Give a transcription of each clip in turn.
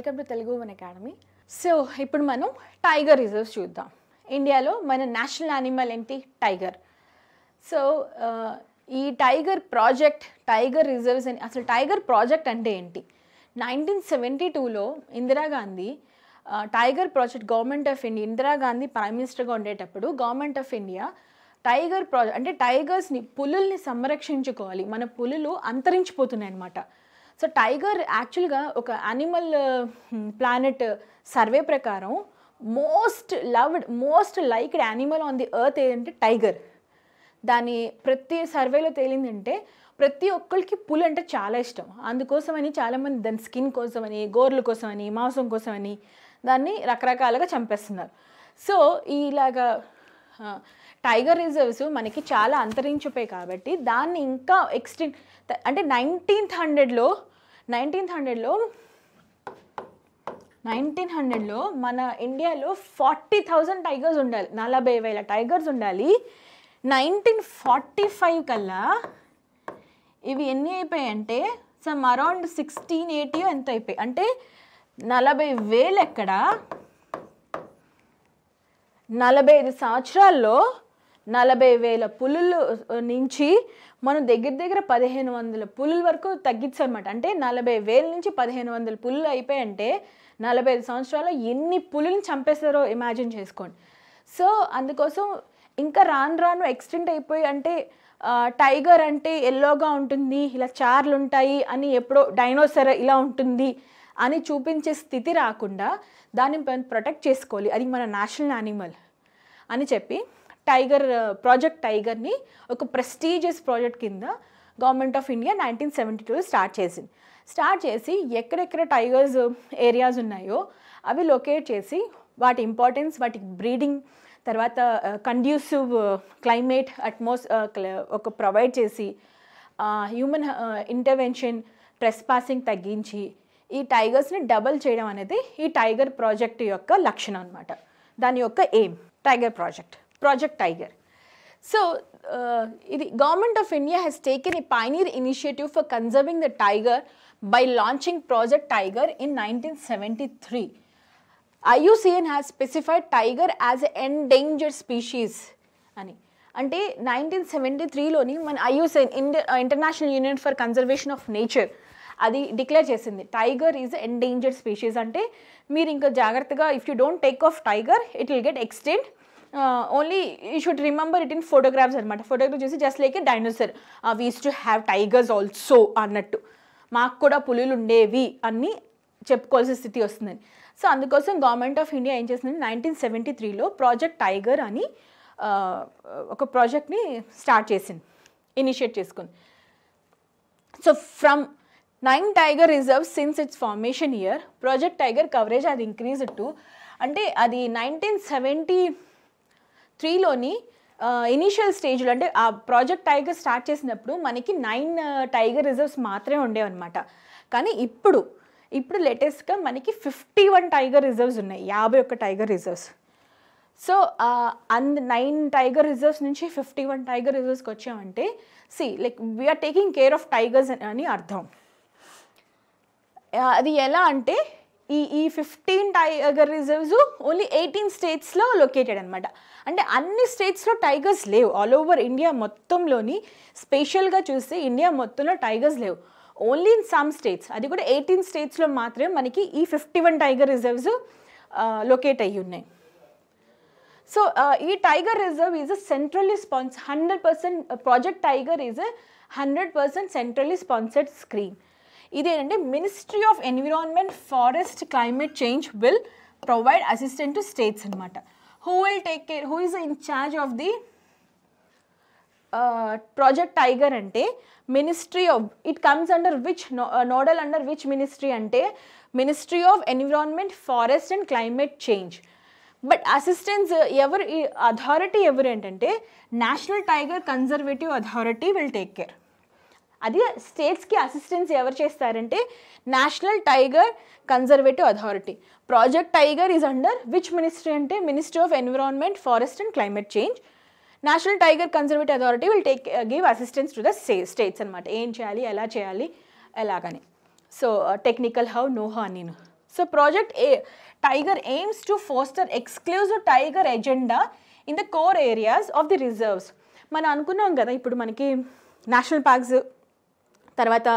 Welcome to Telugu one academy so ఇప్పుడు మనం tiger reserves చూద్దాం ఇండియాలో మన నేషనల్ యానిమల్ ఏంటి టైగర్ సో ఈ టైగర్ ప్రాజెక్ట్ టైగర్ రిజర్వ్స్ అని అసలు టైగర్ ప్రాజెక్ట్ అంటే ఏంటి నైన్టీన్ సెవెంటీ టూలో Indira Gandhi tiger project government of India Indira Gandhi prime మినిస్టర్గా ఉండేటప్పుడు government of India tiger project అంటే టైగర్స్ని పులుల్ని సంరక్షించుకోవాలి మన పులులు అంతరించిపోతున్నాయి అన్నమాట సో టైగర్ యాక్చువల్గా ఒక యానిమల్ ప్లానెట్ సర్వే ప్రకారం most loved most liked animal on the earth ఏంటంటే టైగర్ దాని ప్రతి సర్వేలో తేలిందంటే ప్రతి ఒక్కరికి పులి అంటే చాలా ఇష్టం అందుకోసమని చాలామంది దాని స్కిన్ కోసమని గోర్ల కోసమని మాంసం కోసమని దాన్ని రకరకాలుగా చంపేస్తున్నారు సో ఇలాగా టైగర్ రిజర్వ్స్ మనకి చాలా అంతరించిపోయాయి కాబట్టి దాన్ని ఇంకా ఎక్స్టెండ్ అంటే నైన్టీన్త్ హండ్రెడ్లో నైన్టీన్త్ హండ్రెడ్లో నైన్టీన్ హండ్రెడ్లో మన ఇండియాలో ఫార్టీ థౌజండ్ టైగర్స్ ఉండాలి నలభై వేల టైగర్స్ ఉండాలి నైన్టీన్ ఫార్టీ ఫైవ్ కల్లా ఇవి ఎన్ని అయిపోయాయంటే సమ్ అరౌండ్ సిక్స్టీన్ ఎయిటీ ఎంత అయిపోయాయి అంటే నలభై వేలు ఎక్కడ నలభై ఐదు సంవత్సరాల్లో నలభై వేల పులులు నుంచి మనం దగ్గర దగ్గర పదిహేను వందల పులుల వరకు తగ్గించనమాట అంటే నలభై వేల నుంచి పదిహేను వందల పులులు అంటే నలభై ఐదు సంవత్సరాల్లో ఎన్ని పులులను చంపేస్తారో ఇమాజిన్ చేసుకోండి సో అందుకోసం ఇంకా రాను రాను ఎక్స్టెంట్ అయిపోయి అంటే టైగర్ అంటే ఎల్లోగా ఉంటుంది ఇలా చార్లు ఉంటాయి అని ఎప్పుడో డైనోసర్ ఇలా ఉంటుంది అని చూపించే స్థితి రాకుండా దాన్ని ప్రొటెక్ట్ చేసుకోవాలి అది మన నేషనల్ యానిమల్ అని చెప్పి టైగర్ ప్రాజెక్ట్ టైగర్ని ఒక ప్రెస్టీజియస్ ప్రాజెక్ట్ కింద government of India nineteen seventy టూలో స్టార్ట్ చేసింది స్టార్ట్ చేసి ఎక్కడెక్కడ టైగర్స్ ఏరియాస్ ఉన్నాయో అవి లొకేట్ చేసి వాటి ఇంపార్టెన్స్ వాటి బ్రీడింగ్ తర్వాత కండ్యూసివ్ క్లైమేట్ అట్మాస్ ఒక ప్రొవైడ్ చేసి హ్యూమన్ ఇంటర్వెన్షన్ ట్రెస్ పాసింగ్ తగ్గించి ఈ టైగర్స్ని డబల్ చేయడం అనేది ఈ టైగర్ ప్రాజెక్ట్ యొక్క లక్షణం అనమాట దాని యొక్క aim tiger project Project Tiger. So, uh, the government of India has taken a pioneer initiative for conserving the tiger by launching Project Tiger in 1973. IUCN has specified tiger as an endangered species అని అంటే nineteen seventy త్రీలోని మన IUCN India international union for conservation of nature అది declare చేసింది tiger is endangered species అంటే మీరు ఇంకా జాగ్రత్తగా if you don't take of tiger it will get extinct only you should remember it in photographs అనమాట photograph చూసి just like dinosaur వీస్ to have tigers also అన్నట్టు మాకు కూడా పులులు ఉండేవి అని చెప్పుకోవాల్సిన స్థితి వస్తుందని సో అందుకోసం గవర్నమెంట్ ఆఫ్ ఇండియా ఏం చేసిందంటే నైన్టీన్ సెవెంటీ త్రీలో ప్రాజెక్ట్ టైగర్ అని uh, ఒక ప్రాజెక్ట్ని స్టార్ట్ చేసింది ఇనిషియేట్ చేసుకుంది so from nine tiger reserve since its formation year project tiger coverage అది ఇంక్రీజ్ టు అంటే అది నైన్టీన్ సెవెంటీ త్రీలోని ఇనీషియల్ స్టేజ్లో అంటే ఆ ప్రాజెక్ట్ టైగర్ స్టార్ట్ చేసినప్పుడు మనకి నైన్ టైగర్ రిజర్వ్స్ మాత్రమే ఉండేవన్నమాట కానీ ఇప్పుడు ఇప్పుడు లేటెస్ట్గా మనకి ఫిఫ్టీ వన్ టైగర్ రిజర్వ్స్ ఉన్నాయి యాభై ఒక్క టైగర్ రిజర్వ్స్ సో అంద నైన్ టైగర్ రిజర్వ్స్ నుంచి ఫిఫ్టీ వన్ టైగర్ రిజర్వ్స్కి వచ్చామంటే see like we're taking care of tigers అని అర్థం అది ఎలా అంటే ఈ ఈ fifteen tiger reserves only eighteen స్టేట్స్లో లొకేటెడ్ అనమాట అంటే అన్ని స్టేట్స్లో టైగర్స్ లేవు ఆల్ ఓవర్ ఇండియా మొత్తంలోని స్పెషల్గా చూస్తే ఇండియా మొత్తంలో టైగర్స్ లేవు ఓన్లీ ఇన్ సమ్ స్టేట్స్ అది కూడా ఎయిటీన్ స్టేట్స్లో మాత్రమే మనకి ఈ fifty one tiger reserves locate అయ్యి ఉన్నాయి సో ఈ tiger reserve is a centrally స్పాన్స్ hundred percent project tiger is a hundred percent centrally sponsored scheme ఇదేంటంటే ministry of environment forest climate change will provide assistant to states అనమాట who will take care who is in charge of the project tiger అంటే ministry of it comes under which nodal under which ministry అంటే ministry of environment forest and climate change but assistance ఎవరు authority ఎవరు ఏంటంటే national tiger conservative authority will take care అది స్టేట్స్కి assistance ఎవరు చేస్తారంటే national tiger conservative authority project tiger is under which ministry అంటే ministry of environment forest and climate change national tiger conservative authority will take give assistance to the states అనమాట ఏం చేయాలి ఎలా చేయాలి ఎలాగని so technical how know how అని నేను so project a tiger aims to foster exclusive tiger agenda in the core areas of the reserves మనం అనుకున్నాం కదా ఇప్పుడు మనకి నేషనల్ పార్క్స్ తర్వాత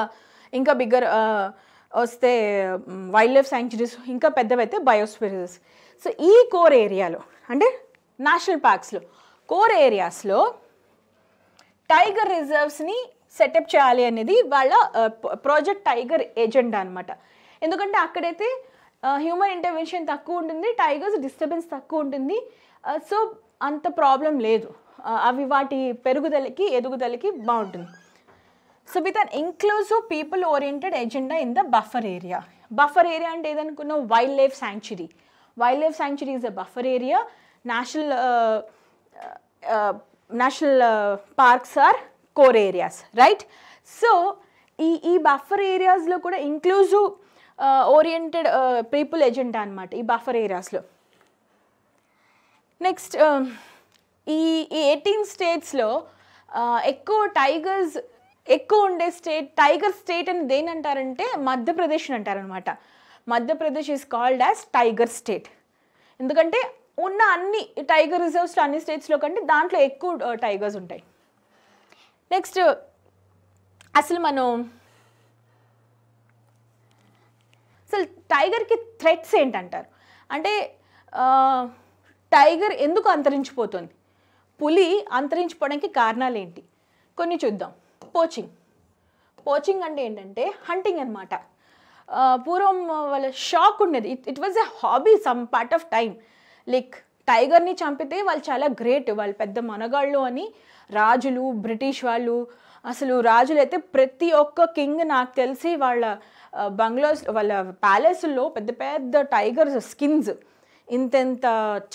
ఇంకా బిగ్గర్ వస్తే వైల్డ్ లైఫ్ శాంక్చురీస్ ఇంకా పెద్దవైతే బయోస్పిరస్ సో ఈ కోర్ ఏరియాలో అంటే నేషనల్ పార్క్స్లో కోర్ ఏరియాస్లో టైగర్ రిజర్వ్స్ని సెటప్ చేయాలి అనేది వాళ్ళ ప్రాజెక్ట్ టైగర్ ఏజెండా అనమాట ఎందుకంటే అక్కడైతే హ్యూమన్ ఇంటర్వెన్షన్ తక్కువ ఉంటుంది టైగర్స్ డిస్టర్బెన్స్ తక్కువ ఉంటుంది సో అంత ప్రాబ్లం లేదు అవి వాటి పెరుగుదలకి ఎదుగుదలకి బాగుంటుంది so with an inclusive people oriented agenda in the buffer area buffer area అంటే ఏదనుకున్నాం wildlife sanctuary wildlife sanctuary is a buffer area national national parks are core areas right so ఈ ఈ buffer ఏరియాస్లో కూడా inclusive oriented people agenda అనమాట ఈ buffer ఏరియాస్లో next ఈ ఈ ఎయిటీన్ స్టేట్స్లో uh, ఎక్కువ టైగర్స్ ఎక్కువ ఉండే స్టేట్ టైగర్ స్టేట్ అని దేని అంటారంటే మధ్యప్రదేశ్ అని అంటారనమాట Madhya Pradesh is called as tiger state ఎందుకంటే ఉన్న అన్ని టైగర్ రిజర్వ్స్ అన్ని స్టేట్స్లో కంటే దాంట్లో ఎక్కువ టైగర్స్ ఉంటాయి నెక్స్ట్ అసలు మనం అసలు టైగర్కి థ్రెట్స్ ఏంటంటారు అంటే టైగర్ ఎందుకు అంతరించిపోతుంది పులి అంతరించిపోవడానికి కారణాలు ఏంటి కొన్ని చూద్దాం పోచింగ్ పోచింగ్ అంటే ఏంటంటే హంటింగ్ అనమాట పూర్వం వాళ్ళ షాక్ ఉండేది it it was a hobby some part of time like టైగర్ని చంపితే వాళ్ళు చాలా గ్రేట్ వాళ్ళు పెద్ద మనగాళ్ళు అని రాజులు బ్రిటిష్ వాళ్ళు అసలు రాజులు అయితే ప్రతి ఒక్క కింగ్ నాకు తెలిసి వాళ్ళ బంగ్లోస్ వాళ్ళ ప్యాలెస్లో పెద్ద పెద్ద టైగర్స్ స్కిన్స్ ఇంతెంత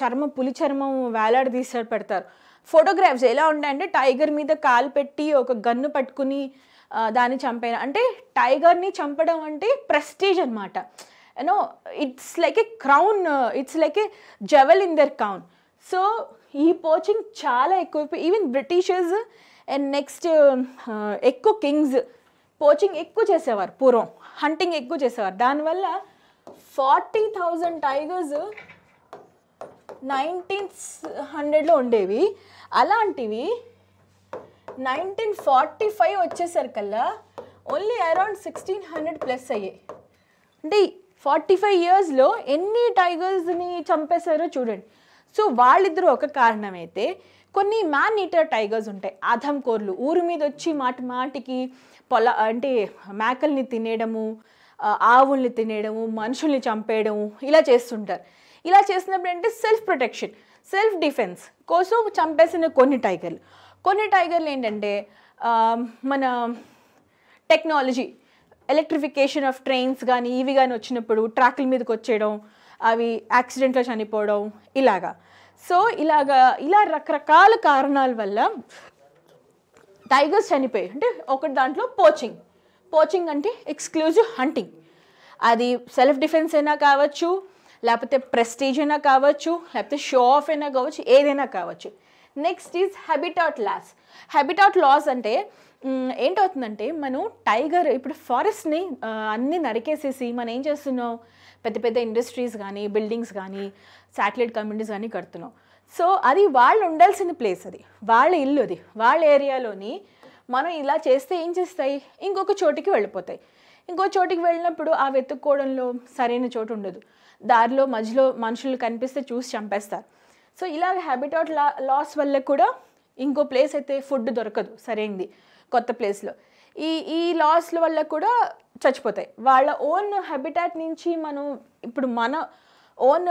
చర్మం పులి చర్మం వేలాడదీసాడు పెడతారు ఫోటోగ్రాఫ్స్ ఎలా ఉంటాయంటే టైగర్ మీద కాలు పెట్టి ఒక గన్ను పట్టుకుని దాన్ని చంపాను అంటే టైగర్ని చంపడం అంటే ప్రెస్టీజ్ అనమాట you know it's like a crown it's like a jewel in their crown so ఈ పోచింగ్ చాలా ఎక్కువ ఈవెన్ బ్రిటిషర్స్ అండ్ నెక్స్ట్ ఎక్కువ కింగ్స్ పోచింగ్ ఎక్కువ చేసేవారు పూర్వం హంటింగ్ ఎక్కువ చేసేవారు దానివల్ల ఫార్టీ థౌజండ్ టైగర్స్ నైన్టీన్ హండ్రెడ్లో ఉండేవి అలాంటివి నైన్టీన్ ఫార్టీ ఫైవ్ వచ్చేసరికల్లా only around sixteen hundred plus అయ్యాయి అంటే ఫార్టీ ఫైవ్ ఇయర్స్లో ఎన్ని టైగర్స్ని చంపేశారో చూడండి సో వాళ్ళిద్దరూ ఒక కారణం అయితే కొన్ని మ్యాన్ ఈటర్ టైగర్స్ ఉంటాయి కోర్లు ఊరి మీద వచ్చి మాటి మాటికి పొల అంటే మేకల్ని తినేయడము ఆవుల్ని తినేయడము మనుషుల్ని చంపేయడము ఇలా చేస్తుంటారు ఇలా చేసినప్పుడు అంటే సెల్ఫ్ ప్రొటెక్షన్ సెల్ఫ్ డిఫెన్స్ కోసం చంపేసిన కొన్ని టైగర్లు కొన్ని టైగర్లు ఏంటంటే మన టెక్నాలజీ ఎలక్ట్రిఫికేషన్ ఆఫ్ ట్రైన్స్ కానీ ఇవి కానీ వచ్చినప్పుడు ట్రాక్ల మీదకి వచ్చేయడం అవి యాక్సిడెంట్లో చనిపోవడం ఇలాగా సో ఇలాగా ఇలా రకరకాల కారణాల వల్ల టైగర్స్ చనిపోయాయి అంటే ఒకటి దాంట్లో పోచింగ్ పోచింగ్ అంటే ఎక్స్క్లూజివ్ హంటింగ్ అది సెల్ఫ్ డిఫెన్స్ అయినా కావచ్చు లేకపోతే ప్రెస్టీజ్ అయినా కావచ్చు లేకపోతే షో ఆఫ్ అయినా కావచ్చు ఏదైనా కావచ్చు next is habitat loss habitat loss అంటే ఏంటవుతుందంటే మనం టైగర్ ఇప్పుడు ఫారెస్ట్ని అన్నీ నరికేసేసి మనం ఏం చేస్తున్నాం పెద్ద పెద్ద ఇండస్ట్రీస్ కానీ బిల్డింగ్స్ కానీ శాటిలైట్ కమ్యూనిటీస్ కానీ కడుతున్నాం సో అది వాళ్ళు ఉండాల్సిన ప్లేస్ అది వాళ్ళ ఇల్లు అది వాళ్ళ ఏరియాలోని మనం ఇలా చేస్తే ఏం చేస్తాయి ఇంకొక చోటికి వెళ్ళిపోతాయి ఇంకో చోటికి వెళ్ళినప్పుడు ఆ వెతుక్కోవడంలో సరైన చోటు ఉండదు దారిలో మధ్యలో మనుషులు కనిపిస్తే చూసి చంపేస్తారు సో ఇలా హ్యాబిటాట్ లా లాస్ వల్ల కూడా ఇంకో ప్లేస్ అయితే ఫుడ్ దొరకదు సరైంది కొత్త ప్లేస్లో ఈ ఈ లాస్ల వల్ల కూడా చచ్చిపోతాయి వాళ్ళ ఓన్ హ్యాబిటాట్ నుంచి మనం ఇప్పుడు మన ఓన్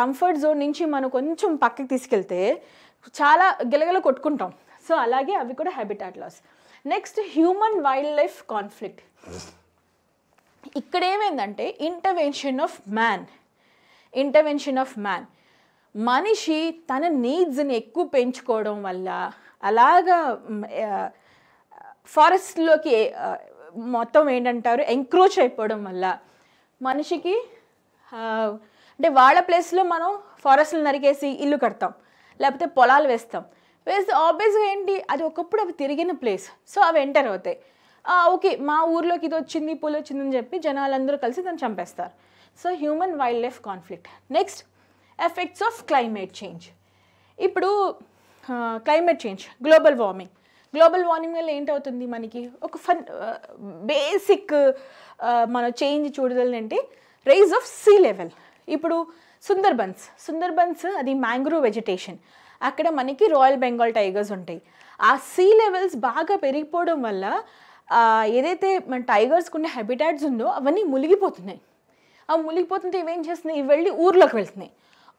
కంఫర్ట్ జోన్ నుంచి మనం కొంచెం పక్కకి తీసుకెళ్తే చాలా గిలగిల కొట్టుకుంటాం సో అలాగే అవి కూడా habitat loss next human wildlife conflict ఇక్కడ ఏమైందంటే intervention of man intervention of man మనిషి తన నీడ్స్ని ఎక్కువ పెంచుకోవడం వల్ల అలాగా ఫారెస్ట్లోకి మొత్తం ఏంటంటారు ఎంక్రోచ్ అయిపోవడం వల్ల మనిషికి అంటే వాళ్ళ ప్లేస్లో మనం ఫారెస్ట్లు నరికేసి ఇల్లు కడతాం లేకపోతే పొలాలు వేస్తాం వేస్తే ఆబ్వియస్గా ఏంటి అది ఒకప్పుడు అవి తిరిగిన ప్లేస్ సో అవి ఎంటర్ అవుతాయి ఓకే మా ఊర్లోకి ఇది వచ్చింది పూలు వచ్చింది అని చెప్పి జనాలందరూ కలిసి దాన్ని చంపేస్తారు so human wildlife conflict next effects of climate change ఇప్పుడు climate change global warming global warming వల్ల ఏంటవుతుంది మనకి ఒక ఫన్ బేసిక్ మన చేంజ్ అంటే రైజ్ ఆఫ్ సీ లెవెల్ ఇప్పుడు సుందర్బన్స్ సుందర్బన్స్ అది మ్యాంగ్రూవ్ వెజిటేషన్ అక్కడ మనకి రాయల్ బెంగాల్ టైగర్స్ ఉంటాయి ఆ సీ లెవెల్స్ బాగా పెరిగిపోవడం వల్ల ఏదైతే మన టైగర్స్కి ఉండే హ్యాబిటాట్స్ ఉందో అవన్నీ మునిగిపోతున్నాయి అవి మునిగిపోతుంటే ఇవేం చేస్తున్నాయి ఇవి వెళ్ళి ఊర్లోకి వెళ్తున్నాయి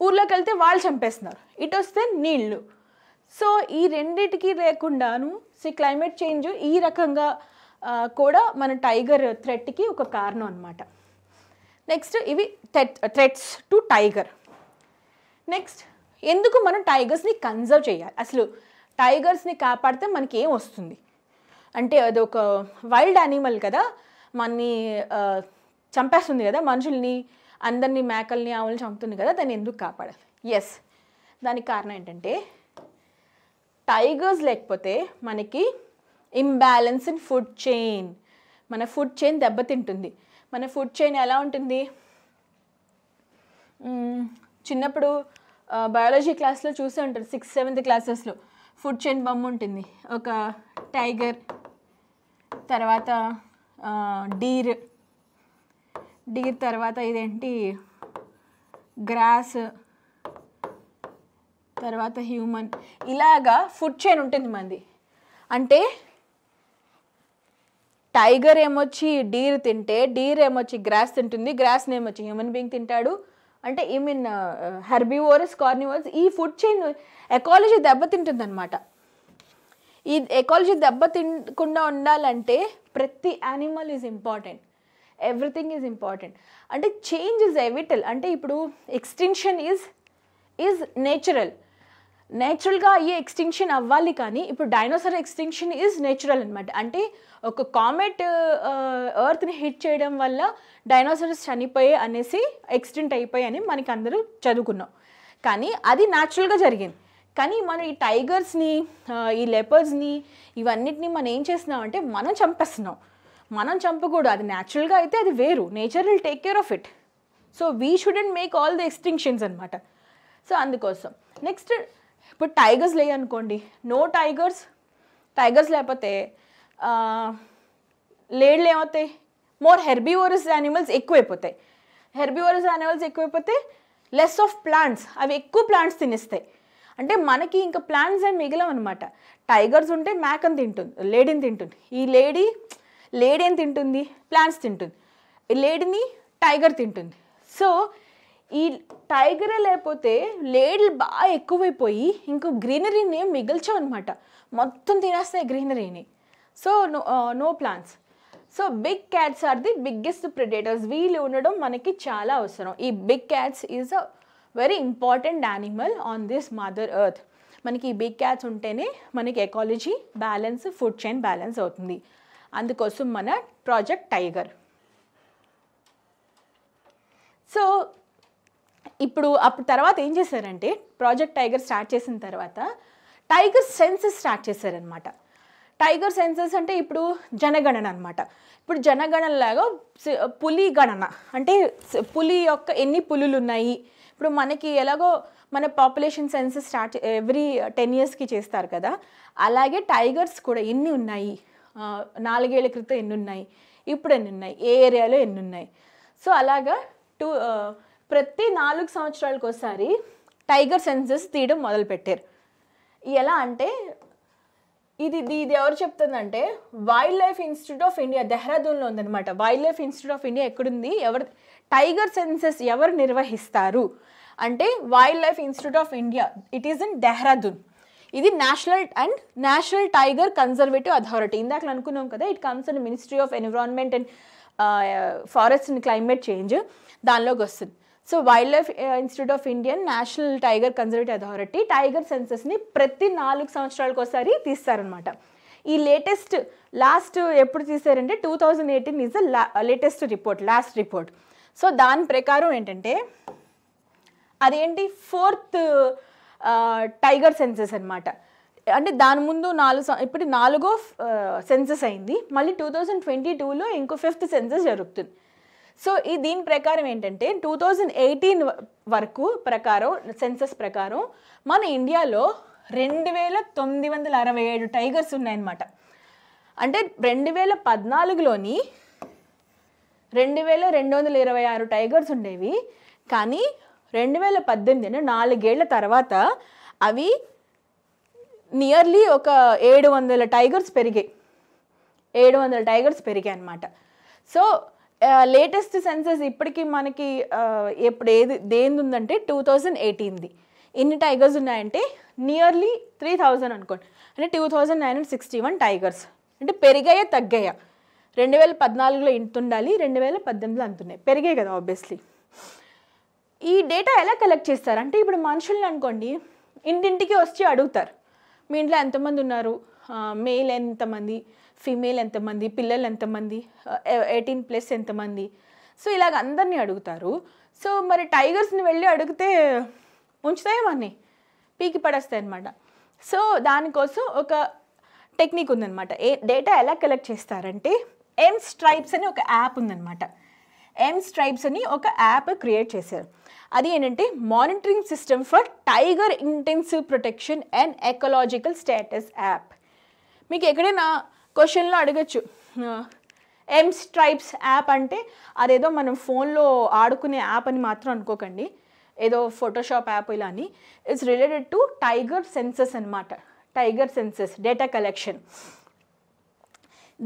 ఊర్లోకి వెళ్తే వాళ్ళు చంపేస్తున్నారు ఇటు వస్తే నీళ్లు సో ఈ రెండింటికి లేకుండాను సో క్లైమేట్ చేంజ్ ఈ రకంగా కూడా మన టైగర్ థ్రెట్కి ఒక కారణం అనమాట నెక్స్ట్ ఇవి థ్రెట్స్ టు టైగర్ నెక్స్ట్ ఎందుకు మనం టైగర్స్ని కన్జర్వ్ చేయాలి అసలు టైగర్స్ని కాపాడితే మనకి ఏం వస్తుంది అంటే అది ఒక వైల్డ్ యానిమల్ కదా మనని చంపేస్తుంది కదా మనుషుల్ని అందరినీ మేకల్ని ఆవుల్ని చంపుతుంది కదా దాన్ని ఎందుకు కాపాడాలి ఎస్ దానికి కారణం ఏంటంటే టైగర్స్ లేకపోతే మనకి ఇంబ్యాలెన్స్ ఇన్ ఫుడ్ చైన్ మన ఫుడ్ చైన్ దెబ్బతింటుంది మన ఫుడ్ చైన్ ఎలా ఉంటుంది చిన్నప్పుడు బయాలజీ క్లాస్లో చూసే ఉంటారు సిక్స్త్ సెవెంత్ క్లాసెస్లో ఫుడ్ చైన్ బొమ్మ ఉంటుంది ఒక టైగర్ తర్వాత డీర్ డీర్ తర్వాత ఇదేంటి గ్రాస్ తర్వాత హ్యూమన్ ఇలాగా ఫుడ్ చైన్ ఉంటుంది మంది అంటే టైగర్ ఏమొచ్చి డీర్ తింటే డీర్ ఏమొచ్చి గ్రాస్ తింటుంది గ్రాస్ని ఏమొచ్చి హ్యూమన్ బీయింగ్ తింటాడు అంటే I mean uh, herbivorous carnivorous ఈ ఫుడ్ చైన్ ఎకాలజీ దెబ్బతింటుంది అనమాట ఈ ఎకాలజీ దెబ్బతినకుండా ఉండాలంటే ప్రతి animal is important everything is important అంటే చేంజ్ ఇస్ ఎవిటల్ అంటే ఇప్పుడు ఎక్స్టెన్షన్ ఈజ్ ఈజ్ నేచురల్ నేచురల్గా అయ్యే ఎక్స్టింక్షన్ అవ్వాలి కానీ ఇప్పుడు డైనోసార్ ఎక్స్టెన్షన్ ఈజ్ నేచురల్ అనమాట అంటే ఒక కామెట్ ఎర్త్ని హిట్ చేయడం వల్ల డైనోసార్స్ చనిపోయే అనేసి ఎక్స్టెంట్ అయిపోయాయని మనకి అందరూ చదువుకున్నాం కానీ అది న్యాచురల్గా జరిగింది కానీ మనం ఈ టైగర్స్ని ఈ లెపర్స్ని ఇవన్నిటిని మనం ఏం చేస్తున్నాం అంటే మనం చంపేస్తున్నాం మనం చంపకూడదు అది న్యాచురల్గా అయితే అది వేరు nature will take care of it so we shouldn't make all the extinctions అనమాట సో అందుకోసం నెక్స్ట్ ఇప్పుడు టైగర్స్ లే అనుకోండి నో టైగర్స్ టైగర్స్ లేకపోతే లేడ్లు ఏమవుతాయి మోర్ హెర్బివోరస్ యానిమల్స్ ఎక్కువైపోతాయి హెర్బివోరస్ యానిమల్స్ ఎక్కువైపోతే లెస్ ఆఫ్ ప్లాంట్స్ అవి ఎక్కువ ప్లాంట్స్ తినేస్తాయి అంటే మనకి ఇంకా ప్లాన్స్ ఏం అనమాట టైగర్స్ ఉంటే మేకని తింటుంది లేడీని తింటుంది ఈ లేడీ లేడీ ఏం తింటుంది ప్లాన్స్ తింటుంది లేడీని టైగర్ తింటుంది సో ఈ టైగరే లేకపోతే లేడీలు బాగా ఎక్కువైపోయి ఇంకో గ్రీనరీని ఏం మిగిల్చావు అనమాట మొత్తం తినేస్తాయి గ్రీనరీని so no no plants so big cats are the biggest predators వీళ్ళు ఉండడం మనకి చాలా అవసరం ఈ big cats is a very important animal on this mother earth మనకి ఈ బిగ్ క్యాట్స్ ఉంటేనే మనకి ecology balance food chain balance అవుతుంది అందుకోసం మన ప్రాజెక్ట్ టైగర్ సో ఇప్పుడు అప్పుడు తర్వాత ఏం చేశారంటే ప్రాజెక్ట్ టైగర్ స్టార్ట్ చేసిన తర్వాత టైగర్ సెన్సెస్ స్టార్ట్ చేశారనమాట టైగర్ సెన్సెస్ అంటే ఇప్పుడు జనగణన అనమాట ఇప్పుడు జనగణనలాగా పులి గణన అంటే పులి యొక్క ఎన్ని పులులు ఉన్నాయి ఇప్పుడు మనకి ఎలాగో మన population census start every ten ఇయర్స్కి చేస్తారు కదా అలాగే టైగర్స్ కూడా ఎన్ని ఉన్నాయి నాలుగేళ్ల క్రితం ఎన్ని ఉన్నాయి ఇప్పుడు ఎన్ని ఉన్నాయి ఏ ఏరియాలో ఎన్ని ఉన్నాయి సో అలాగా టూ ప్రతి నాలుగు సంవత్సరాలకు ఒకసారి టైగర్ సెన్సెస్ తీయడం మొదలుపెట్టారు ఎలా అంటే ఇది ఇది ఎవరు చెప్తుందంటే wildlife institute of India దెహ్రాదూన్లో ఉందన్నమాట wildlife institute of India ఎక్కడుంది ఎవరు టైగర్ సెన్సెస్ ఎవరు నిర్వహిస్తారు అంటే wildlife institute of India it is in Dehradun ఇది national and national tiger conservative authority ఇందాక అనుకున్నాం కదా it comes and ministry of environment and forest and climate change దానిలోకి వస్తుంది so wildlife institute of Indian national tiger conservative authority tiger సెన్సెస్ని ప్రతి నాలుగు సంవత్సరాలకు ఒకసారి తీస్తారనమాట ఈ లేటెస్ట్ లాస్ట్ ఎప్పుడు తీశారంటే two thousand eighteen is the latest report last report so దాని ప్రకారం ఏంటంటే అదేంటి ఫోర్త్ టైగర్ సెన్సెస్ అనమాట అంటే దాని ముందు నాలుగు ఇప్పుడు నాలుగో సెన్సెస్ అయింది మళ్ళీ టూ థౌజండ్ ట్వంటీ టూలో ఇంకో ఫిఫ్త్ సెన్సెస్ జరుగుతుంది సో ఈ దీని ప్రకారం ఏంటంటే టూ థౌజండ్ ఎయిటీన్ వరకు ప్రకారం సెన్సస్ ప్రకారం మన ఇండియాలో రెండు వేల తొమ్మిది వందల అరవై ఏడు టైగర్స్ ఉన్నాయన్నమాట అంటే రెండు వేల పద్నాలుగులోని రెండు వేల రెండు వందల ఇరవై ఆరు టైగర్స్ ఉండేవి కానీ రెండు వేల పద్దెనిమిది అంటే నాలుగేళ్ల తర్వాత అవి నియర్లీ ఒక ఏడు వందల టైగర్స్ పెరిగాయి ఏడు వందల టైగర్స్ పెరిగాయి అనమాట సో లేటెస్ట్ సెన్సెస్ ఇప్పటికీ మనకి ఇప్పుడు ఏది దేని ఉందంటే టూ థౌజండ్ ఎయిటీన్ది ఎన్ని టైగర్స్ ఉన్నాయంటే నియర్లీ త్రీ థౌజండ్ అనుకోండి అంటే two thousand nine hundred sixty one tigers అంటే పెరిగాయా తగ్గాయా రెండు వేల పద్నాలుగులో ఇంత ఉండాలి రెండు వేల పద్దెనిమిదిలో అంతున్నాయి పెరిగాయి కదా ఆబ్వియస్లీ ఈ డేటా ఎలా కలెక్ట్ చేస్తారు అంటే ఇప్పుడు మనుషుల్ని అనుకోండి ఇంటింటికి వచ్చి అడుగుతారు మీ ఇంట్లో ఎంతమంది ఉన్నారు మెయిల్ ఎంతమంది ఫీమేల్ ఎంతమంది పిల్లలు ఎంతమంది ఎయిటీన్ ప్లస్ ఎంతమంది సో ఇలాగ అందరినీ అడుగుతారు సో మరి టైగర్స్ని వెళ్ళి అడిగితే ఉంచుతాయేమన్నీ పీకి పడేస్తాయి అనమాట సో దానికోసం ఒక టెక్నిక్ ఉందన్నమాట ఏ డేటా ఎలా కలెక్ట్ చేస్తారంటే ఎమ్ స్ట్రైప్స్ అని ఒక యాప్ ఉందన్నమాట ఎమ్ స్ట్రైప్స్ అని ఒక యాప్ క్రియేట్ చేశారు అది ఏంటంటే monitoring system for tiger intensive protection and ecological status app మీకు ఎక్కడైనా క్వశ్చన్లో అడగచ్చు ఎమ్ స్ట్రైప్స్ యాప్ అంటే అదేదో మనం ఫోన్లో ఆడుకునే యాప్ అని మాత్రం అనుకోకండి ఏదో ఫోటోషాప్ యాప్ ఇలా అని it's related to tiger census అనమాట టైగర్ సెన్సెస్ డేటా కలెక్షన్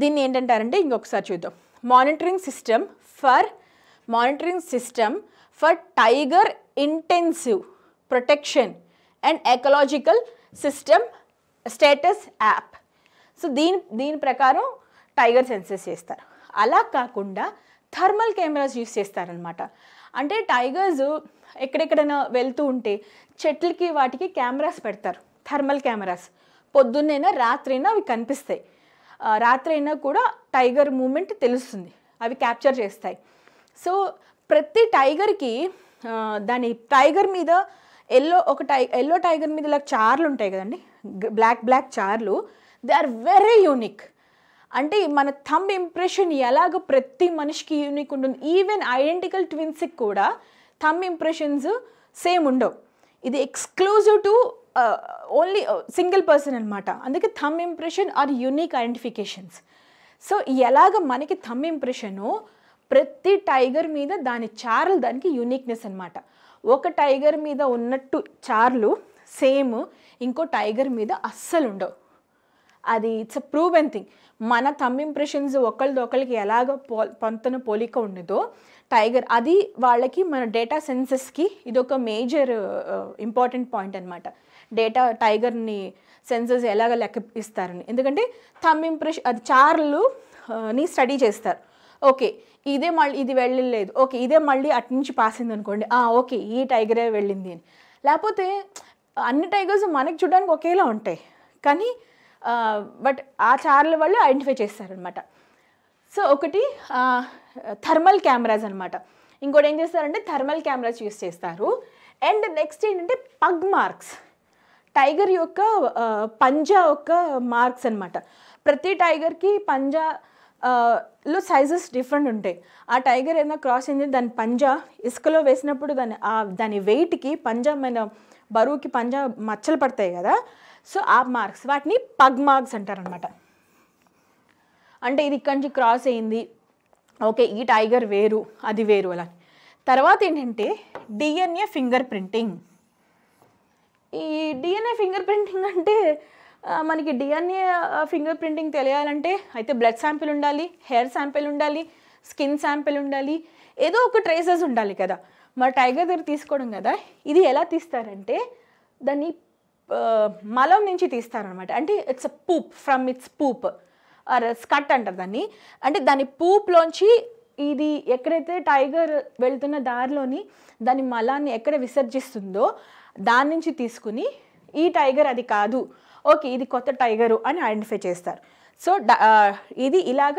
దీన్ని ఏంటంటారంటే ఇంకొకసారి చూద్దాం monitoring system for monitoring system for tiger intensive protection and ecological system status app so దీని దీని ప్రకారం టైగర్ సెన్సెస్ చేస్తారు అలా కాకుండా థర్మల్ కెమెరాస్ యూస్ చేస్తారనమాట అంటే టైగర్స్ ఎక్కడెక్కడైనా వెళ్తూ ఉంటే చెట్లకి వాటికి కెమెరాస్ పెడతారు థర్మల్ కెమెరాస్ పొద్దున్నైనా రాత్రైనా అవి కనిపిస్తాయి రాత్రి అయినా కూడా టైగర్ మూమెంట్ తెలుస్తుంది అవి క్యాప్చర్ చేస్తాయి సో ప్రతి టైగర్కి దాని టైగర్ మీద ఎల్లో ఒక టై ఎల్లో టైగర్ మీద ఇలా చార్లు ఉంటాయి కదండి బ్లాక్ బ్లాక్ చార్లు దే ఆర్ వెరీ యూనిక్ అంటే మన థమ్ ఇంప్రెషన్ ఎలాగ ప్రతి మనిషికి యూనిక్ ఉంటుంది ఈవెన్ ఐడెంటికల్ ట్విన్స్కి కూడా థమ్ ఇంప్రెషన్స్ సేమ్ ఉండవు ఇది exclusive to only single person అనమాట అందుకే thumb impression are unique identifications so ఎలాగ మనకి థమ్ ఇంప్రెషను ప్రతి టైగర్ మీద దాని చార్లు దానికి యూనిక్నెస్ అనమాట ఒక టైగర్ మీద ఉన్నట్టు చార్లు సేమ్ ఇంకో టైగర్ మీద అస్సలు ఉండవు అది ఇట్స్ అ ప్రూవెన్ థింగ్ మన తమ్ ఇంప్రెషన్స్ ఒకళ్ళది ఒకళ్ళకి ఎలాగ పో పంతన పోలిక ఉండదో టైగర్ అది వాళ్ళకి మన డేటా సెన్సెస్కి ఇది ఒక మేజర్ ఇంపార్టెంట్ పాయింట్ అనమాట డేటా టైగర్ని సెన్సెస్ ఎలాగ లెక్క ఇస్తారని ఎందుకంటే థమ్ ఇంప్రెషన్ అది చార్లు uh, ని స్టడీ చేస్తారు ఓకే ఇదే మళ్ళీ ఇది వెళ్ళలేదు ఓకే ఇదే మళ్ళీ అటు నుంచి పాస్ అయింది అనుకోండి ఓకే ఈ టైగరే వెళ్ళింది అని లేకపోతే అన్ని టైగర్స్ మనకి చూడడానికి ఒకేలా ఉంటాయి కానీ బట్ ఆ చార్ల వాళ్ళు ఐడెంటిఫై చేస్తారనమాట సో ఒకటి థర్మల్ కెమెరాస్ అనమాట ఇంకోటి ఏం చేస్తారంటే థర్మల్ కెమెరాస్ యూస్ చేస్తారు అండ్ నెక్స్ట్ ఏంటంటే పగ్ మార్క్స్ టైగర్ యొక్క పంజా యొక్క మార్క్స్ అనమాట ప్రతి టైగర్కి పంజా లో సైజెస్ డిఫరెంట్ ఉంటాయి ఆ టైగర్ ఏదైనా క్రాస్ అయింది దాని పంజా ఇసుకలో వేసినప్పుడు దాని దాని వెయిట్కి పంజా మన బరువుకి పంజా మచ్చలు పడతాయి కదా సో ఆ మార్క్స్ వాటిని పగ్ మార్క్స్ అంటారనమాట అంటే ఇది ఇక్కడి నుంచి క్రాస్ అయింది ఓకే ఈ టైగర్ వేరు అది వేరు అలా తర్వాత ఏంటంటే డిఎన్ఏ ఫింగర్ ప్రింటింగ్ ఈ డిఎన్ఏ ఫింగర్ ప్రింటింగ్ అంటే మనకి డిఎన్ఏ ఫింగర్ ప్రింటింగ్ తెలియాలంటే అయితే బ్లడ్ శాంపిల్ ఉండాలి హెయిర్ శాంపిల్ ఉండాలి స్కిన్ శాంపిల్ ఉండాలి ఏదో ఒక ట్రేసెస్ ఉండాలి కదా మరి టైగర్ దగ్గర తీసుకోవడం కదా ఇది ఎలా తీస్తారంటే దాన్ని మలం నుంచి తీస్తారనమాట అంటే it's poop from it's poop or scat అంటారు దాన్ని అంటే దాని పూప్లోంచి ఇది ఎక్కడైతే టైగర్ వెళ్తున్న దారిలోని దాని మలాన్ని ఎక్కడ విసర్జిస్తుందో దాని నుంచి తీసుకుని ఈ టైగర్ అది కాదు ఓకే ఇది కొత్త టైగరు అని ఐడెంటిఫై చేస్తారు సో ఇది ఇలాగ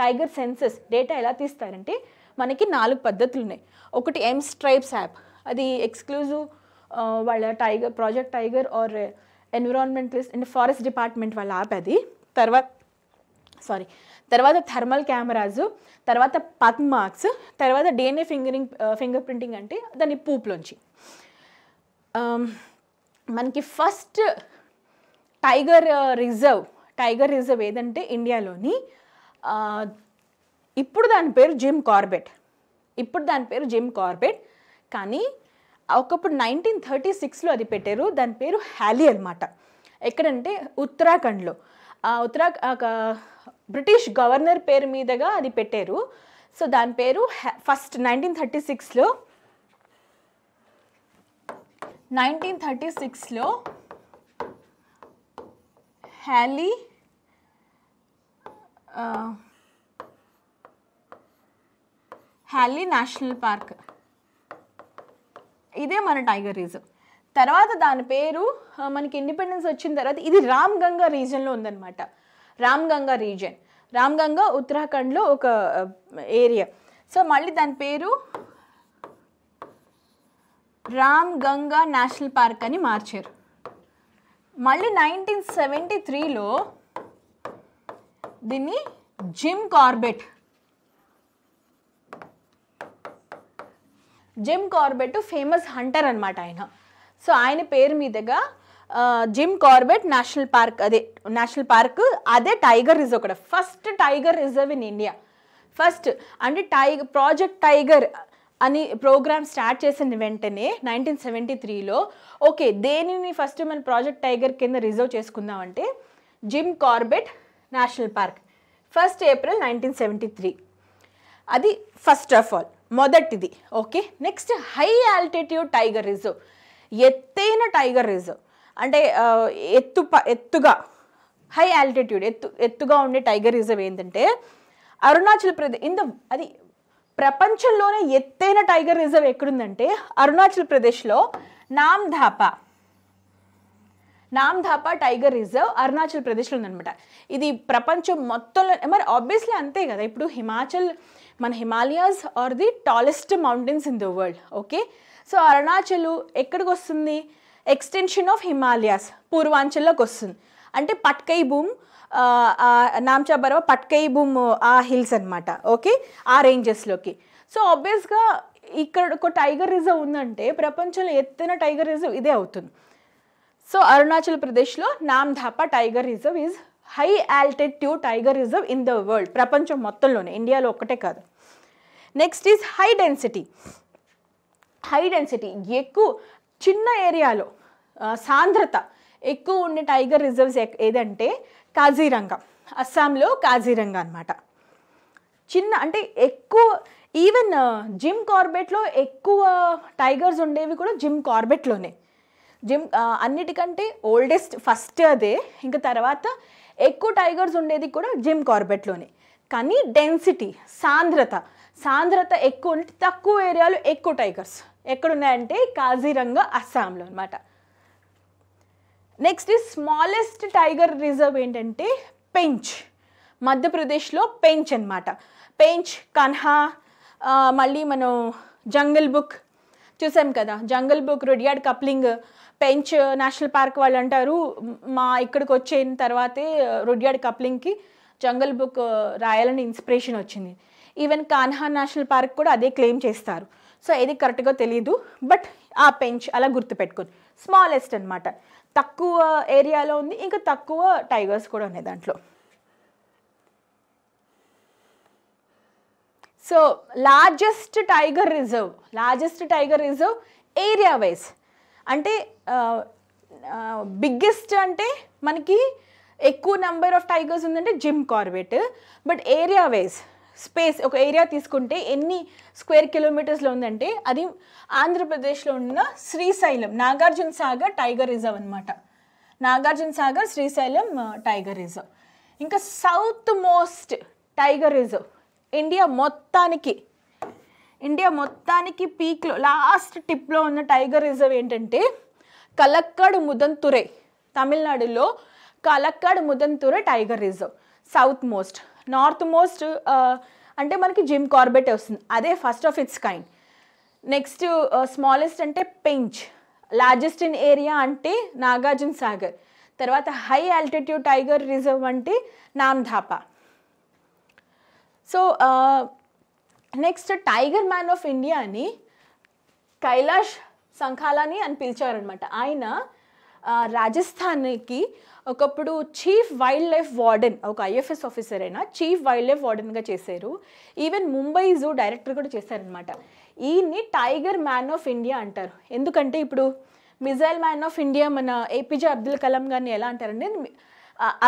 టైగర్ సెన్సెస్ డేటా ఎలా తీస్తారంటే మనకి నాలుగు పద్ధతులు ఉన్నాయి ఒకటి ఎమ్ స్ట్రైప్స్ యాప్ అది ఎక్స్క్లూజివ్ వాళ్ళ tiger project tiger or environmentalist and forest department వాళ్ళ యాప్ అది తర్వాత సారీ తర్వాత థర్మల్ కెమెరాస్ తర్వాత పక్ మార్క్స్ తర్వాత డిఎన్ఏ ఫింగరింగ్ ఫింగర్ ప్రింటింగ్ అంటే దాన్ని పూప్లోంచి మనకి first tiger reserve tiger reserve ఏదంటే ఇండియాలోని ఇప్పుడు దాని పేరు జిమ్ కార్బెట్ ఇప్పుడు దాని పేరు జిమ్ కార్బెట్ కానీ ఒకప్పుడు నైన్టీన్ థర్టీ సిక్స్లో అది పెట్టారు దాని పేరు హ్యాలీ అనమాట ఎక్కడంటే ఉత్తరాఖండ్లో ఉత్తరా బ్రిటిష్ గవర్నర్ పేరు మీదగా అది పెట్టారు సో దాని పేరు ఫస్ట్ నైన్టీన్ థర్టీ సిక్స్లో నైన్టీన్ థర్టీ సిక్స్లో హ్యాలీ హ్యాలీ నేషనల్ పార్క్ ఇదే మన టైగర్ రిజర్వ్ తర్వాత దాని పేరు మనకి ఇండిపెండెన్స్ వచ్చిన తర్వాత ఇది రామ్ గంగా రీజన్లో ఉందన్నమాట Ramganga region Ramganga ఉత్తరాఖండ్లో ఒక ఏరియా సో మళ్ళీ దాని పేరు రామ్ గంగా నేషనల్ పార్క్ అని మార్చారు మళ్ళీ నైన్టీన్ సెవెంటీ త్రీలో దీన్ని Jim Corbett Jim Corbett famous hunter అనమాట ఆయన సో ఆయన పేరు మీదుగా జిమ్ కార్బెట్ నేషనల్ పార్క్ అదే నేషనల్ పార్క్ అదే టైగర్ రిజర్వ్ కూడా first tiger reserve in India first అంటే టైగర్ ప్రాజెక్ట్ టైగర్ అని ప్రోగ్రామ్ స్టార్ట్ చేసిన వెంటనే నైన్టీన్ సెవెంటీ త్రీలో ఓకే దేనిని ఫస్ట్ మన ప్రాజెక్ట్ టైగర్ కింద రిజర్వ్ చేసుకుందామంటే Jim Corbett national park first April nineteen seventy three అది ఫస్ట్ ఆఫ్ ఆల్ మొదటిది okay next high altitude tiger reserve ఎత్తైన టైగర్ రిజర్వ్ అంటే ఎత్తు ఎత్తుగా హై ఆల్టిట్యూడ్ ఎత్తు ఎత్తుగా ఉండే టైగర్ రిజర్వ్ ఏంటంటే అరుణాచల్ ప్రదేశ్ ఇంత అది ప్రపంచంలోనే ఎత్తైన టైగర్ రిజర్వ్ ఎక్కడుందంటే అరుణాచల్ ప్రదేశ్లో నామ్ధాపా నామ్ధాపా టైగర్ రిజర్వ్ అరుణాచల్ ప్రదేశ్లో ఉందనమాట ఇది ప్రపంచం మొత్తంలో మరి ఆబ్వియస్లీ అంతే కదా ఇప్పుడు హిమాచల్ మన Himalayas are the tallest mountains in the world okay so Arunachal ఎక్కడికి వస్తుంది ఎక్స్టెన్షన్ ఆఫ్ హిమాలయాస్ పూర్వాంచల్లోకి వస్తుంది అంటే పట్కై భూమ్ నామ్చా బర్వ పట్కై భూమ్ ఆ హిల్స్ అనమాట ఓకే ఆ రేంజెస్లోకి సో ఆబ్వియస్గా ఇక్కడ ఒక టైగర్ రిజర్వ్ ఉందంటే ప్రపంచంలో ఎత్తైన టైగర్ రిజర్వ్ ఇదే అవుతుంది సో అరుణాచల్ ప్రదేశ్లో Namdapha tiger reserve is high altitude tiger reserve in the world ప్రపంచం మొత్తంలోనే ఇండియాలో ఒక్కటే కాదు next is high density high density ఎక్కువ చిన్న ఏరియాలో సాంద్రత ఎక్కువ ఉండే టైగర్ రిజర్వ్స్ ఏదంటే కాజీరంగా అస్సాంలో కాజీరంగా అనమాట చిన్న అంటే ఎక్కువ ఈవెన్ జిమ్ కార్బెట్లో ఎక్కువ టైగర్స్ ఉండేవి కూడా జిమ్ కార్బెట్లోనే జిమ్ అన్నిటికంటే ఓల్డెస్ట్ ఫస్ట్ అదే ఇంకా తర్వాత ఎక్కువ టైగర్స్ ఉండేది కూడా జిమ్ కార్బెట్లోనే కానీ డెన్సిటీ సాంద్రత సాంద్రత ఎక్కువ ఉంటే తక్కువ ఏరియాలో ఎక్కువ టైగర్స్ ఎక్కడున్నాయంటే కాజీరంగా అస్సాంలో అనమాట నెక్స్ట్ స్మాలెస్ట్ టైగర్ రిజర్వ్ ఏంటంటే పెంచ్ మధ్యప్రదేశ్లో పెంచ్ అనమాట పెంచ్ కన్హా మళ్ళీ మనం జంగల్ బుక్ చూసాం కదా jungle book Rudyard Kipling Pench national park వాళ్ళు అంటారు మా ఇక్కడికి వచ్చిన తర్వాతే రుడ్యాడ్ కప్లింగ్కి జంగల్ బుక్ రాయాలని ఇన్స్పిరేషన్ వచ్చింది ఈవెన్ కాన్హా నేషనల్ పార్క్ కూడా అదే క్లెయిమ్ చేస్తారు సో ఏది కరెక్ట్గా తెలియదు బట్ ఆ పెంచ్ అలా గుర్తుపెట్టుకుని స్మాలెస్ట్ అనమాట తక్కువ ఏరియాలో ఉంది ఇంకా తక్కువ టైగర్స్ కూడా ఉన్నాయి దాంట్లో so largest tiger reserve largest tiger reserve area wise అంటే బిగ్గెస్ట్ అంటే మనకి ఎక్కువ నెంబర్ ఆఫ్ టైగర్స్ ఉందంటే Jim Corbett but area wise space ఒక ఏరియా తీసుకుంటే ఎన్ని స్క్వేర్ కిలోమీటర్స్లో ఉందంటే అది ఆంధ్రప్రదేశ్లో ఉన్న శ్రీశైలం నాగార్జున సాగర్ టైగర్ రిజర్వ్ అనమాట నాగార్జున సాగర్ శ్రీశైలం టైగర్ రిజర్వ్ ఇంకా south most tiger reserve India మొత్తానికి ఇండియా మొత్తానికి పీక్లో లాస్ట్ టిప్లో ఉన్న టైగర్ రిజర్వ్ ఏంటంటే కలక్కడ్ ముదంతురే తమిళనాడులో Kalakkad Mundanthurai tiger reserve south most north most అంటే మనకి జిమ్ కార్బెట్ వస్తుంది అదే first of its kind next smallest అంటే పెంచ్ లార్జెస్ట్ ఇన్ ఏరియా అంటే నాగార్జున సాగర్ తర్వాత హై ఆల్టిట్యూడ్ టైగర్ రిజర్వ్ అంటే Namdapha so next tiger man of India అని కైలాష్ సంఖాలని అని పిలిచారనమాట ఆయన రాజస్థాన్కి ఒకప్పుడు చీఫ్ వైల్డ్ లైఫ్ వార్డెన్ ఒక ఐఎఫ్ఎస్ ఆఫీసర్ అయినా చీఫ్ వైల్డ్ లైఫ్ వార్డెన్గా చేశారు ఈవెన్ ముంబై జూ డైరెక్టర్ కూడా చేశారనమాట ఈయన్ని టైగర్ మ్యాన్ ఆఫ్ ఇండియా అంటారు ఎందుకంటే ఇప్పుడు మిజైల్ మ్యాన్ ఆఫ్ ఇండియా మన ఏపీజే అబ్దుల్ కలాం గారిని ఎలా అంటారంటే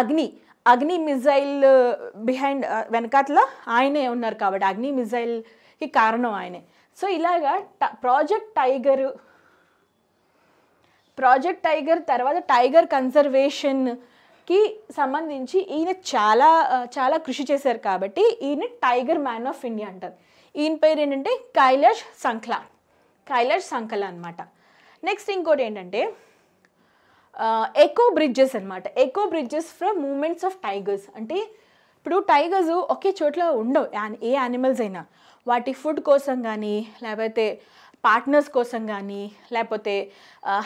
అగ్ని అగ్ని మిజైల్ బిహైండ్ uh, uh, వెనకాతల ఆయనే ఉన్నారు కాబట్టి అగ్ని మిజైల్కి కారణం ఆయనే సో ఇలాగా ప్రాజెక్ట్ టైగర్ ప్రాజెక్ట్ టైగర్ తర్వాత టైగర్ కన్సర్వేషన్కి సంబంధించి ఈయన చాలా uh, చాలా కృషి చేశారు కాబట్టి ఈయన టైగర్ మ్యాన్ ఆఫ్ ఇండియా అంటారు ఈయన పేరు ఏంటంటే కైలాష్ సంఖ్లా కైలాష్ సంఖల అనమాట నెక్స్ట్ ఇంకోటి ఏంటంటే ఎకో బ్రిడ్జెస్ అనమాట eco bridges from movements of tigers అంటే ఇప్పుడు టైగర్స్ ఒకే చోట్ల ఉండవు ఏ యానిమల్స్ అయినా వాటి ఫుడ్ కోసం కానీ లేకపోతే పార్ట్నర్స్ కోసం కానీ లేకపోతే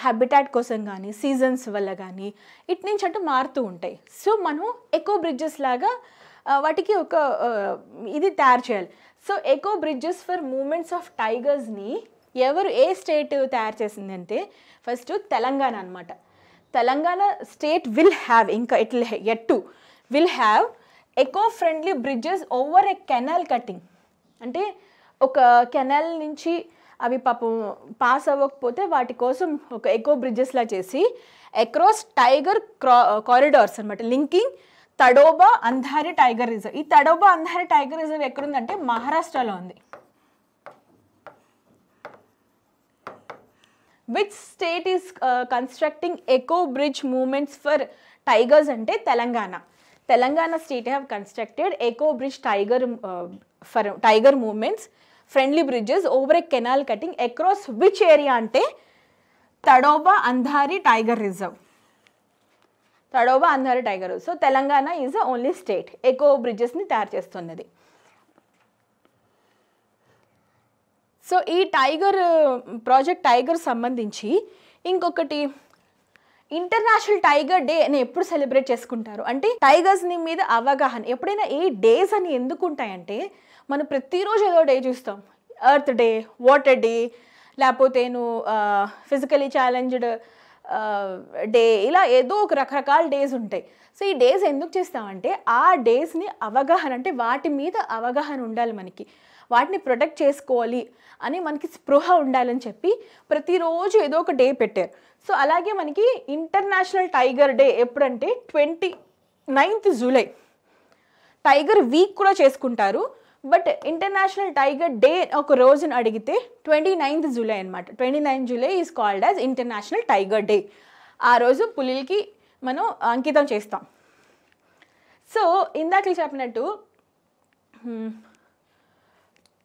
హ్యాబిటాట్ కోసం కానీ సీజన్స్ వల్ల కానీ ఇటు నుంచి అటు మారుతూ ఉంటాయి సో మనం ఎకో బ్రిడ్జెస్ లాగా వాటికి ఒక ఇది తయారు చేయాలి so eco bridges for movements of టైగర్స్ని ఎవరు ఏ స్టేట్ తయారు చేసిందంటే ఫస్ట్ తెలంగాణ అనమాట తెలంగాణ స్టేట్ విల్ హ్యావ్ ఇంకా it at to will have eco friendly bridges over a canal cutting అంటే ఒక కెనాల్ నుంచి అవి పాపం పాస్ అవ్వకపోతే వాటి కోసం ఒక ఎకో బ్రిడ్జెస్లా చేసి అక్రాస్ టైగర్ కారిడార్స్ అనమాట linking Tadoba Andhari tiger reserve ఈ తడోబా అంధారి టైగర్ రిజర్వ్ ఎక్కడుందంటే మహారాష్ట్రలో ఉంది which state is constructing eco bridge movements for tigers అంటే Telangana Telangana state have constructed eco bridge tiger for tiger movements friendly bridges over a canal cutting across which area అంటే Tadoba Andhari tiger reserve Tadoba Andhari tiger reserve so Telangana is only state eco బ్రిడ్జెస్ని తయారు చేస్తున్నది so ఈ tiger project tiger సంబంధించి ఇంకొకటి international tiger day అని ఎప్పుడు celebrate చేసుకుంటారు అంటే టైగర్స్ ని మీద అవగాహన ఎప్పుడైనా ఈ డేస్ అని ఎందుకు ఉంటాయంటే మనం ప్రతిరోజు ఏదో డే చూస్తాం ఎర్త్ డే వాటర్ డే లేకపోతే నువ్వు ఫిజికలీ ఛాలెంజ్డ్ డే ఇలా ఏదో ఒక రకరకాల డేస్ ఉంటాయి సో ఈ డేస్ ఎందుకు చేస్తామంటే ఆ డేస్ని అవగాహన అంటే వాటి మీద అవగాహన ఉండాలి మనకి వాటిని ప్రొటెక్ట్ చేసుకోవాలి అని మనకి స్పృహ ఉండాలని చెప్పి ప్రతిరోజు ఏదో ఒక డే పెట్టారు సో అలాగే మనకి ఇంటర్నేషనల్ టైగర్ డే ఎప్పుడంటే twenty ninth July tiger week కూడా చేసుకుంటారు బట్ ఇంటర్నేషనల్ టైగర్ డే ఒక రోజును అడిగితే ట్వంటీ నైన్త్ జూలై అనమాట twenty ninth July is called as international tiger day ఆ రోజు పులికి మనం అంకితం చేస్తాం సో ఇందాకలు చెప్పినట్టు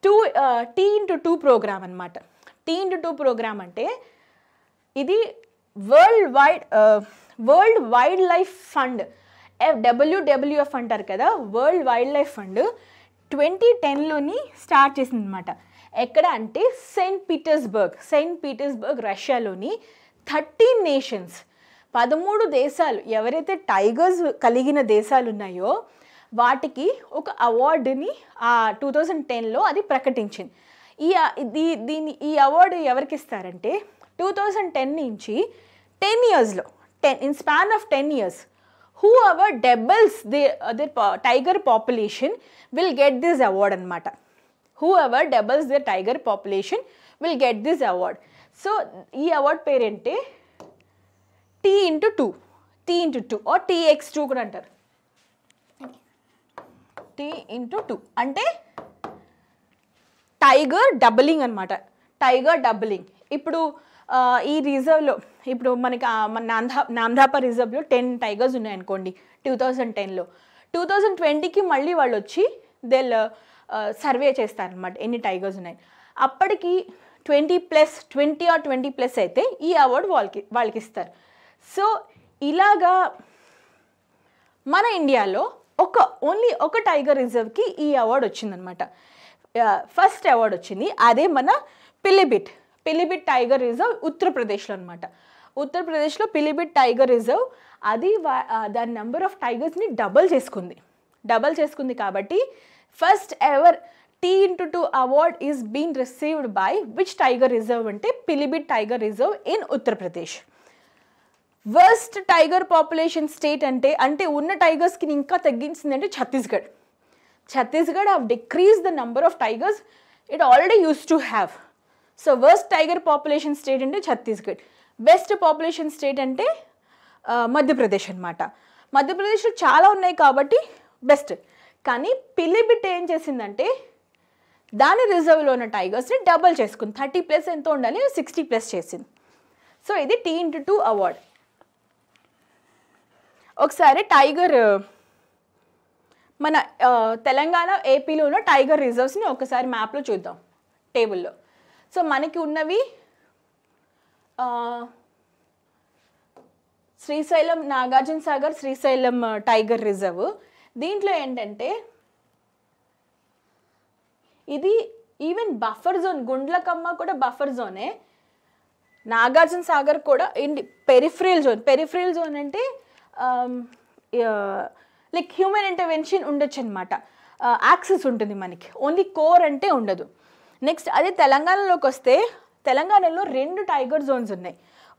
two T into two programme అనమాట టీ ఇంటూ టూ ప్రోగ్రామ్ అంటే ఇది world wide world wildlife fund WWF అంటారు కదా world wildlife fund twenty టెన్లోని start చేసిందనమాట ఎక్కడ అంటే సెయింట్ పీటర్స్బర్గ్ సెయింట్ పీటర్స్బర్గ్ రష్యాలోని థర్టీన్ నేషన్స్ పదమూడు దేశాలు ఎవరైతే టైగర్స్ కలిగిన దేశాలు ఉన్నాయో వాటికి ఒక అవార్డుని టూ థౌజండ్ టెన్లో అది ప్రకటించింది ఈ దీ దీని ఈ అవార్డు ఎవరికి ఇస్తారంటే టూ థౌజండ్ టెన్ నుంచి టెన్ ఇయర్స్లో ten in span of ten years who ever doubles the other tiger population will get this award అనమాట who ever doubles the tiger population will get this award so ఈ award పేరేంటి T into two T into two or TX two కూడా అంటారు fifty into two అంటే tiger doubling అనమాట tiger doubling ఇప్పుడు ఈ రిజర్వ్లో ఇప్పుడు మనకి మన నాంధా నాంధాప రిజర్వ్లో టెన్ టైగర్స్ ఉన్నాయనుకోండి టూ థౌజండ్ టెన్లో టూ థౌజండ్ ట్వంటీకి మళ్ళీ వాళ్ళు వచ్చి దెల్ సర్వే చేస్తారనమాట ఎన్ని టైగర్స్ ఉన్నాయి అప్పటికి twenty plus twenty or twenty plus అయితే ఈ అవార్డు వాళ్ళకి వాళ్ళకి ఇస్తారు సో ఇలాగా మన ఇండియాలో ఒక ఓన్లీ ఒక టైగర్ రిజర్వ్కి ఈ అవార్డు వచ్చిందనమాట ఫస్ట్ అవార్డు వచ్చింది అదే మన పిలిబిట్ పిలిబిట్ టైగర్ రిజర్వ్ ఉత్తరప్రదేశ్లో అనమాట ఉత్తరప్రదేశ్లో పిలిబిట్ టైగర్ రిజర్వ్ అది దాని నెంబర్ ఆఫ్ టైగర్స్ని డబల్ చేసుకుంది డబల్ చేసుకుంది కాబట్టి first ever T into two award is been received by which tiger reserve అంటే Pilibhit tiger reserve in Uttar Pradesh worst tiger population state అంటే అంటే ఉన్న టైగర్స్కి ఇంకా తగ్గించింది అంటే Chhattisgarh Chhattisgarh have decrease the number of tigers it already use to have so worst tiger population state అంటే Chhattisgarh best population state అంటే మధ్యప్రదేశ్ అనమాట మధ్యప్రదేశ్లో చాలా ఉన్నాయి కాబట్టి బెస్ట్ కానీ పిలిబిట్ ఏం చేసిందంటే దాని రిజర్వ్లో ఉన్న టైగర్స్ని డబల్ చేసుకుంది థర్టీ ప్లస్ ఎంతో ఉండాలి సిక్స్టీ ప్లస్ చేసింది సో ఇది టీ ఇంటూ టూ అవార్డ్ ఒకసారి టైగర్ మన తెలంగాణ ఏపీలో ఉన్న టైగర్ రిజర్వ్స్ని ఒకసారి మ్యాప్లో చూద్దాం టేబుల్లో సో మనకి ఉన్నవి శ్రీశైలం నాగార్జున సాగర్ శ్రీశైలం టైగర్ రిజర్వ్ దీంట్లో ఏంటంటే ఇది ఈవెన్ బఫర్ జోన్ గుండ్లకమ్మ కూడా బఫర్ జోనే నాగార్జున సాగర్ కూడా ఇండి పెరిఫ్రియల్ జోన్ పెరిఫ్రియల్ జోన్ అంటే లైక్ హ్యూమన్ ఇంటర్వెన్షన్ ఉండొచ్చు అనమాట యాక్సెస్ ఉంటుంది మనకి ఓన్లీ కోర్ అంటే ఉండదు నెక్స్ట్ అదే తెలంగాణలోకి వస్తే తెలంగాణలో రెండు టైగర్ జోన్స్ ఉన్నాయి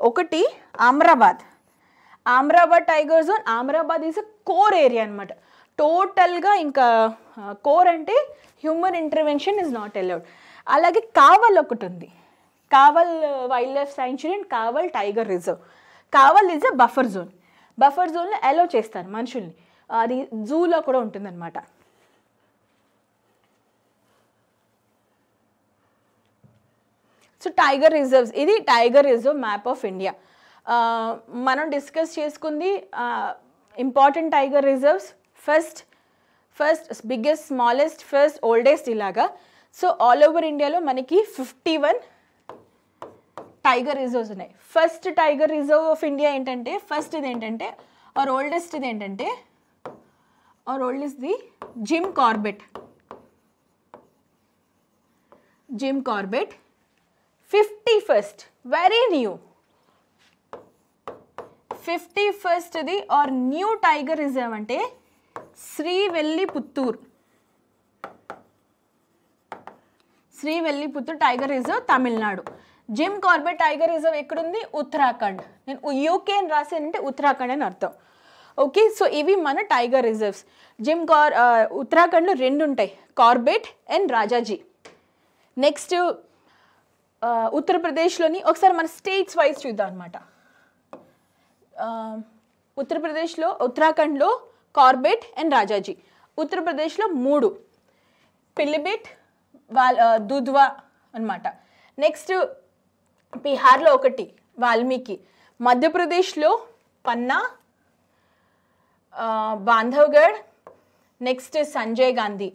ఒకటి Amrabad Amrabad tiger zone Amrabad is a core area అనమాట టోటల్గా ఇంకా కోర్ అంటే human intervention is not allowed అలాగే కావల్ ఒకటి ఉంది Kawal wildlife sanctuary and Kawal tiger reserve Kawal is a buffer zone buffer జోన్లో అలో చేస్తారు మనుషుల్ని అది జూలో కూడా ఉంటుందన్నమాట సో టైగర్ రిజర్వ్స్ ఇది tiger reserve map of India మనం డిస్కస్ చేసుకుంది important tiger reserves first first biggest smallest first oldest ఇలాగా సో ఆల్ ఓవర్ ఇండియాలో మనకి ఫిఫ్టీ వన్ టైగర్ రిజర్వ్స్ ఉన్నాయి first tiger reserve of India ఏంటంటే ఫస్ట్ ఇది ఏంటంటే ఆర్ ఓల్డెస్ట్ ఇది ఏంటంటే or oldest the Jim Corbett Jim Corbett fifty first very new fifty ఫస్ట్ది ఆర్ న్యూ టైగర్ రిజర్వ్ అంటే Srivilliputhur Puthur tiger reserve Tamil Nadu Jim Corbett tiger reserve ఎక్కడుంది ఉత్తరాఖండ్ నేను UK అని రాసానంటే ఉత్తరాఖండ్ అని అర్థం ఓకే సో ఇవి మన టైగర్ రిజర్వ్స్ జిమ్ కార్ ఉత్తరాఖండ్లో రెండు ఉంటాయి కార్బెట్ అండ్ రాజాజీ నెక్స్ట్ ఉత్తరప్రదేశ్లోని ఒకసారి మన స్టేట్స్ వైజ్ చూద్దాం అనమాట um, ఉత్తరప్రదేశ్లో ఉత్తరాఖండ్లో కార్బెట్ అండ్ రాజాజీ ఉత్తరప్రదేశ్లో మూడు పిల్లిబెట్ వాల్ దుధ్వా అనమాట నెక్స్ట్ బీహార్లో ఒకటి వాల్మీకి మధ్యప్రదేశ్లో పన్నా బాంధవ్గఢ్ నెక్స్ట్ సంజయ్ గాంధీ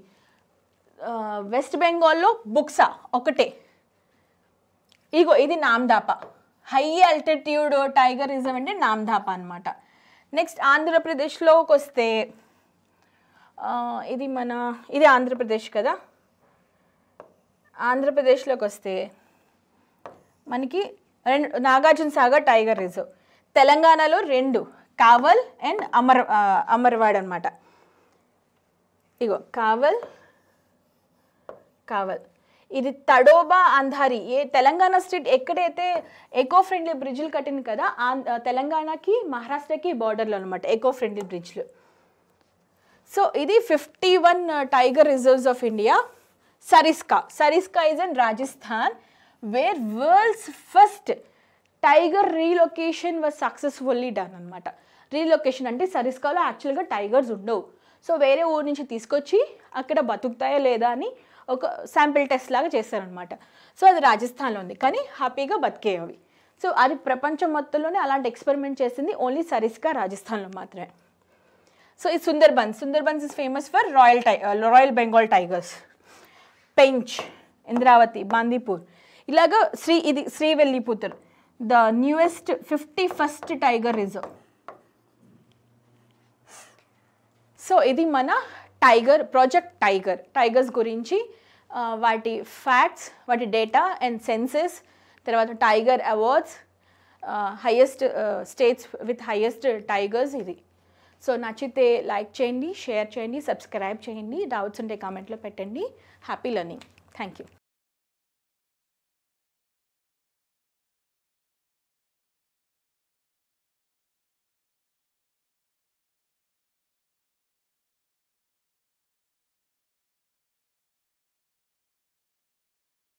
వెస్ట్ బెంగాల్లో బుక్సా ఒకటే ఇగో ఇది Namdapha high altitude tiger reserve అంటే నామ్దాప అనమాట నెక్స్ట్ ఆంధ్రప్రదేశ్లోకి వస్తే ఇది మన ఇది ఆంధ్రప్రదేశ్ కదా ఆంధ్రప్రదేశ్లోకి వస్తే మనకి రెండు నాగార్జున సాగర్ టైగర్ రిజర్వ్ తెలంగాణలో రెండు కావల్ అండ్ అమర్ అమర్వాడ్ అనమాట ఇగో కావల్ కావల్ ఇది తడోబా అంధారి ఏ తెలంగాణ స్టేట్ ఎక్కడైతే ఎకో ఫ్రెండ్లీ బ్రిడ్జ్లు కట్టింది కదా తెలంగాణకి మహారాష్ట్రకి బార్డర్లో అనమాట ఎకో ఫ్రెండ్లీ బ్రిడ్జ్లు సో ఇది fifty one tiger reserves of India Sariska Sariska is in Rajasthan where world's first tiger relocation was successfully done అనమాట రీలొకేషన్ అంటే సరిస్కాలో యాక్చువల్గా టైగర్స్ ఉండవు సో వేరే ఊరు నుంచి తీసుకొచ్చి అక్కడ బతుకుతాయా లేదా అని ఒక శాంపిల్ టెస్ట్ లాగా చేస్తారనమాట సో అది రాజస్థాన్లో ఉంది కానీ హ్యాపీగా బతికేవి సో అది ప్రపంచం మొత్తంలోనే అలాంటి ఎక్స్పెరిమెంట్ చేసింది ఓన్లీ సరిస్కా రాజస్థాన్లో మాత్రమే సో ఈ Sundarbans Sundarbans is famous for royal టై రాయల్ బెంగాల్ టైగర్స్ పెంచ్ ఇంద్రావతి బాందీపూర్ ఇలాగా శ్రీ ఇది Srivilliputhur the newest fifty first tiger reserve so ఇది మన టైగర్ ప్రాజెక్ట్ టైగర్ టైగర్స్ గురించి వాటి ఫ్యాక్ట్స్ వాటి డేటా అండ్ సెన్సెస్ తర్వాత tiger awards highest states with highest tigers ఇది సో నచ్చితే లైక్ చేయండి షేర్ చేయండి సబ్స్క్రైబ్ చేయండి డౌట్స్ ఉంటే కామెంట్లో పెట్టండి హ్యాపీ లర్నింగ్ థ్యాంక్ యూ